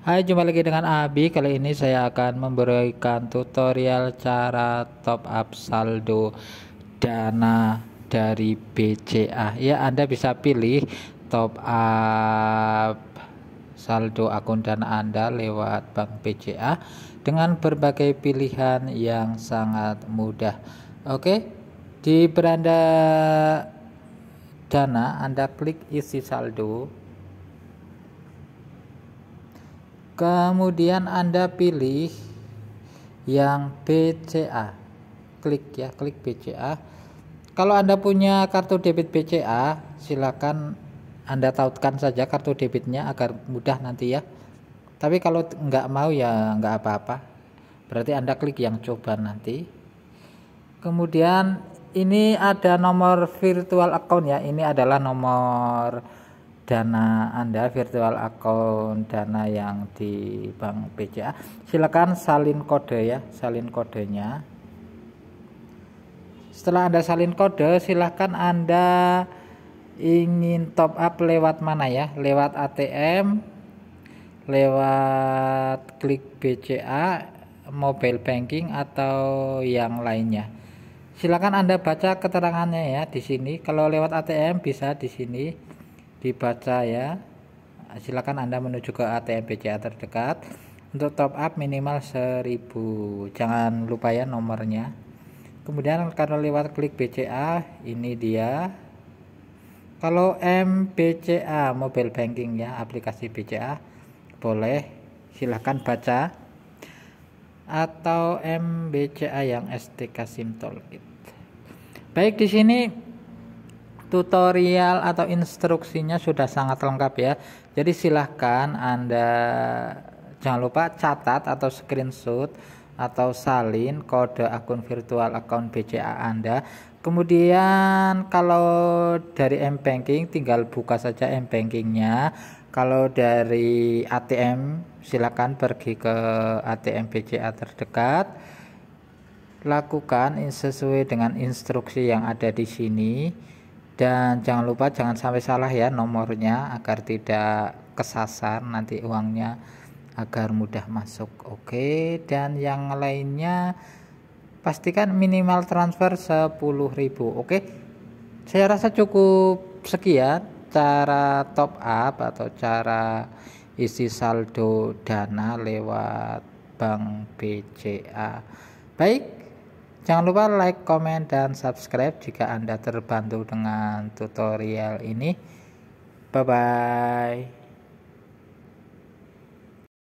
Hai jumpa lagi dengan Abi Kali ini saya akan memberikan tutorial cara top up saldo dana dari BCA Ya Anda bisa pilih top up saldo akun dana Anda lewat bank BCA Dengan berbagai pilihan yang sangat mudah Oke di beranda dana Anda klik isi saldo Kemudian Anda pilih yang BCA. Klik ya, klik BCA. Kalau Anda punya kartu debit BCA, silakan Anda tautkan saja kartu debitnya agar mudah nanti ya. Tapi kalau nggak mau ya nggak apa-apa. Berarti Anda klik yang coba nanti. Kemudian ini ada nomor virtual account ya. Ini adalah nomor dana Anda virtual account dana yang di Bank BCA silakan salin kode ya salin kodenya setelah Anda salin kode silahkan Anda ingin top up lewat mana ya lewat ATM lewat klik BCA mobile banking atau yang lainnya silakan Anda baca keterangannya ya di sini kalau lewat ATM bisa di sini dibaca ya silakan Anda menuju ke ATM BCA terdekat untuk top up minimal 1000 jangan lupa ya nomornya kemudian kalau lewat klik BCA ini dia kalau MBCA mobile banking ya aplikasi BCA boleh silahkan baca atau MBCA yang STK SIM Baik di sini tutorial atau instruksinya sudah sangat lengkap ya jadi silahkan anda jangan lupa catat atau screenshot atau salin kode akun virtual account BCA Anda. Kemudian kalau dari M Banking tinggal buka saja M Bankingnya. Kalau dari ATM silahkan pergi ke ATM BCA terdekat. Lakukan sesuai dengan instruksi yang ada di sini dan jangan lupa jangan sampai salah ya nomornya agar tidak kesasar nanti uangnya agar mudah masuk oke dan yang lainnya pastikan minimal transfer 10.000 oke saya rasa cukup sekian cara top up atau cara isi saldo dana lewat bank BCA baik Jangan lupa like, comment, dan subscribe jika Anda terbantu dengan tutorial ini. Bye bye.